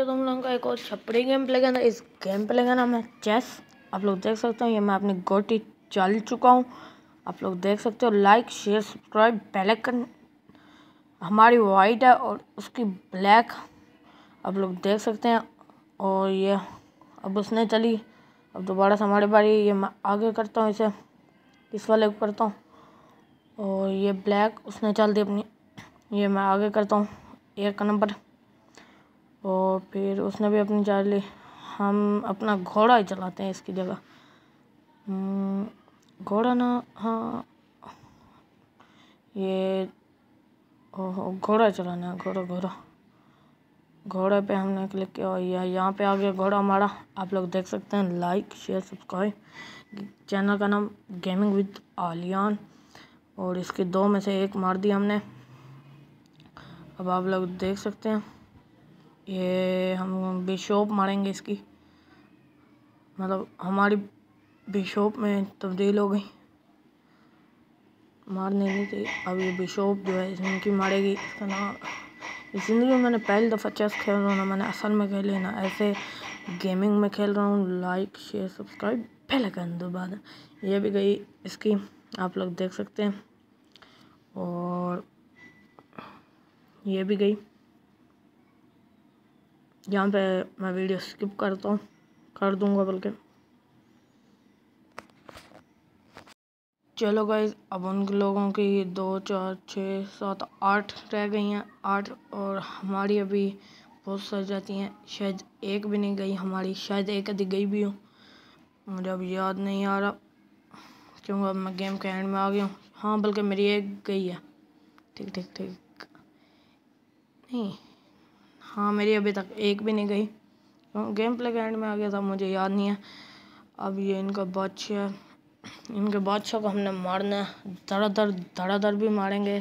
तुम लोगों का एक और छपड़ी गेम प्ले के अंदर इस गेम प्ले का नाम है चेस आप लोग देख सकते हो ये मैं अपनी गोटी चल चुका हूँ आप लोग देख सकते हो लाइक शेयर सब्सक्राइब बेलकन हमारी वाइट है और उसकी ब्लैक आप लोग देख सकते हैं और ये अब उसने चली अब दोबारा से हमारे बारी ये मैं आगे करता हूँ इसे इस वाले को करता हूँ और ये ब्लैक उसने चल दी अपनी ये मैं आगे करता हूँ एक नंबर और फिर उसने भी अपनी चाल ली हम अपना घोड़ा ही चलाते हैं इसकी जगह हम्म, घोड़ा ना हाँ ये घोड़ा चलाना है घोड़ा घोड़ा घोड़े पे हमने क्लिक किया और यह यहाँ पे आगे घोड़ा मारा आप लोग देख सकते हैं लाइक शेयर सब्सक्राइब चैनल का नाम गेमिंग विद आलियान और इसके दो में से एक मार दिया हमने अब आप लोग देख सकते हैं ये हम बिशोप मारेंगे इसकी मतलब हमारी बिशोप में तब्दील हो गई मारने नहीं थी अब ये बिशोप जो है इनकी मारेगी इसका नाम ज़िंदगी में मैंने पहली दफ़ा चेस खेल रहा हूँ ना मैंने असल में खेली ना ऐसे गेमिंग में खेल रहा हूँ लाइक शेयर सब्सक्राइब पहले कर दो बाद ये भी गई इसकी आप लोग देख सकते हैं और ये भी गई यहाँ पे मैं वीडियो स्किप करता हूँ कर दूँगा बल्कि चलो गाइज अब उन लोगों की दो चार छः सात आठ रह गई हैं आठ और हमारी अभी बहुत सज जाती हैं शायद एक भी नहीं गई हमारी शायद एक अधिक गई भी हूँ मुझे अब याद नहीं आ रहा क्योंकि अब मैं गेम के एंड में आ गया हूँ हाँ बल्कि मेरी एक गई है ठीक ठीक ठीक नहीं हाँ मेरी अभी तक एक भी नहीं गई गेम प्ले के एंड में आ गया था मुझे याद नहीं है अब ये इनका बादशाह इनके बादशाह को हमने मारना है धड़ा धड़ धड़ा धड़ भी मारेंगे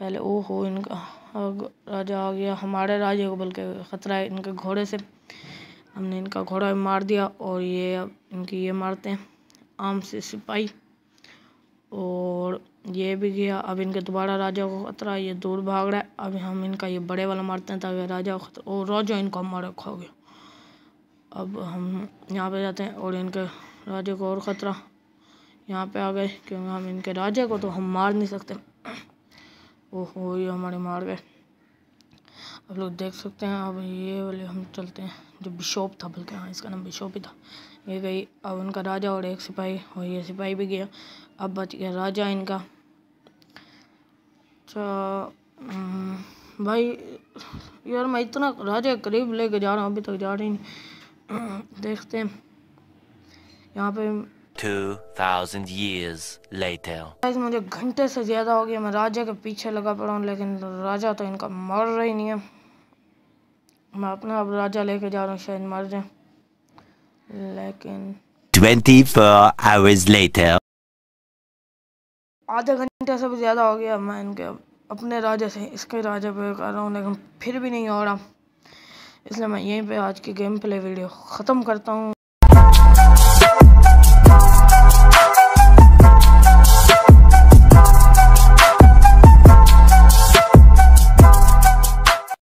पहले ओ हो इनका राजा आ गया हमारे राजे को बल्कि ख़तरा है इनके घोड़े से हमने इनका घोड़ा मार दिया और ये अब इनकी ये मारते हैं आम से सिपाही और ये भी गया अब इनके दोबारा राजा को खतरा ये दूर भाग रहा है अब हम इनका ये बड़े वाला मारते हैं ताकि राजा को खतरा और राजा इनको हमारा खा गया अब हम यहाँ पे जाते हैं और इनके राजे को और ख़तरा यहाँ पे आ गए क्योंकि हम इनके राजे को तो हम मार नहीं सकते ओहो ये हमारे मार गए आप लोग देख सकते हैं अब ये वाले हम चलते हैं जो बिशोप था बल्कि हाँ इसका नाम बिशोप ही था ये गई अब उनका राजा और एक सिपाही और ये सिपाही भी गया अब बच गया राजा इनका तो भाई यार मैं इतना राजा करीब लेके जा रहा हूँ अभी तक जा रही नहीं देखते यहाँ पे thousand years later Guys, मुझे घंटे से ज़्यादा हो गया मैं राजा के पीछे लगा पड़ा हूँ लेकिन राजा तो इनका मर रही नहीं है मैं अपना अब राजा लेके जा रहा हूँ शायद मर जाए लेकिन 24 hours later आधे घंटे से भी ज़्यादा हो गया मैं इनके अपने राजा से इसके राजा पे कर रहा हूँ लेकिन फिर भी नहीं हो रहा इसलिए मैं यहीं पे आज की गेम प्ले वीडियो ख़त्म करता हूँ